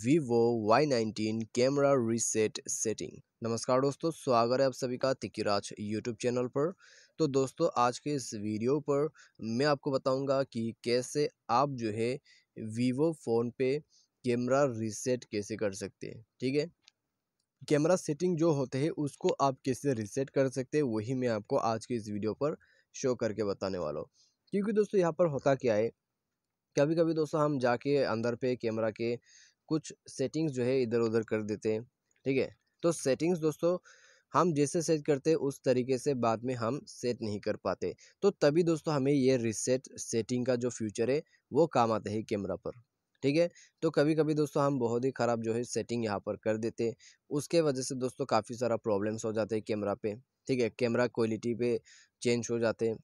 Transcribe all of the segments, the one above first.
vivo y19 nineteen camera reset setting नमस्कार दोस्तों स्वागत है आप सभी का तिकिराज यूट्यूब चैनल पर तो दोस्तों आज के इस वीडियो पर मैं आपको बताऊंगा कि कैसे आप जो है vivo फ़ोन पे कैमरा रीसेट कैसे कर सकते हैं ठीक है कैमरा सेटिंग जो होते हैं उसको आप कैसे रीसेट कर सकते हैं वही मैं आपको आज के इस वीडियो पर शो करके बताने वाला हूँ क्योंकि दोस्तों यहाँ पर होता क्या है कभी कभी दोस्तों हम जाके अंदर पे कैमरा के कुछ सेटिंग्स जो है इधर उधर कर देते हैं ठीक है तो सेटिंग्स दोस्तों हम जैसे सेट करते हैं उस तरीके से बाद में हम सेट नहीं कर पाते तो तभी दोस्तों हमें ये रिसेट सेटिंग का जो फ्यूचर है वो काम आता है कैमरा पर ठीक है तो कभी कभी दोस्तों हम बहुत ही ख़राब जो है सेटिंग यहाँ पर कर देते हैं उसके वजह से दोस्तों काफ़ी सारा प्रॉब्लम्स हो जाते हैं कैमरा पे ठीक है कैमरा क्वालिटी पे चेंज हो जाते हैं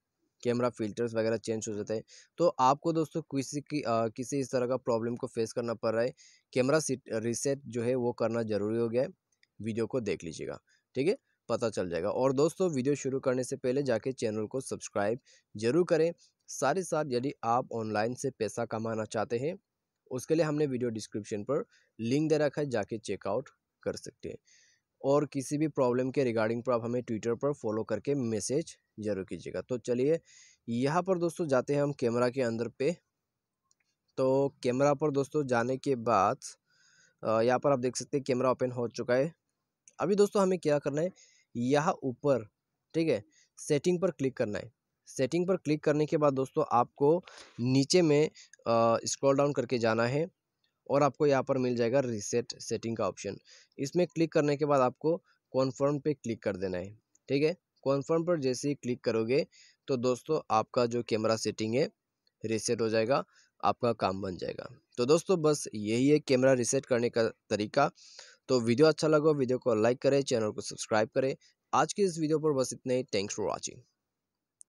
कैमरा फ़िल्टर्स वगैरह चेंज हो जाते हैं तो आपको दोस्तों किसी की किसी इस तरह का प्रॉब्लम को फेस करना पड़ रहा है कैमरा रिसेट जो है वो करना ज़रूरी हो गया है वीडियो को देख लीजिएगा ठीक है पता चल जाएगा और दोस्तों वीडियो शुरू करने से पहले जाके चैनल को सब्सक्राइब जरूर करें साथ ही साथ यदि आप ऑनलाइन से पैसा कमाना चाहते हैं उसके लिए हमने वीडियो डिस्क्रिप्शन पर लिंक दे रखा है जाके चेकआउट कर सकते हैं और किसी भी प्रॉब्लम के रिगार्डिंग पर आप हमें ट्विटर पर फॉलो करके मैसेज ज़रूर कीजिएगा तो चलिए यहाँ पर दोस्तों जाते हैं हम कैमरा के अंदर पे तो कैमरा पर दोस्तों जाने के बाद यहाँ पर आप देख सकते हैं कैमरा ओपन हो चुका है अभी दोस्तों हमें क्या करना है यहाँ ऊपर ठीक है सेटिंग पर क्लिक करना है सेटिंग पर क्लिक करने के बाद दोस्तों आपको नीचे में स्क्रॉल डाउन करके जाना है और आपको यहाँ पर मिल जाएगा रिसेट सेटिंग का ऑप्शन इसमें क्लिक करने के बाद आपको कॉन्फर्म पे क्लिक कर देना है ठीक है कॉन्फर्म पर जैसे ही क्लिक करोगे तो दोस्तों आपका जो कैमरा सेटिंग है रिसेट हो जाएगा आपका काम बन जाएगा तो दोस्तों बस यही है कैमरा रिसेट करने का तरीका तो वीडियो अच्छा लगा वीडियो को लाइक करें चैनल को सब्सक्राइब करें आज के इस वीडियो पर बस इतना ही थैंक्स फॉर वॉचिंग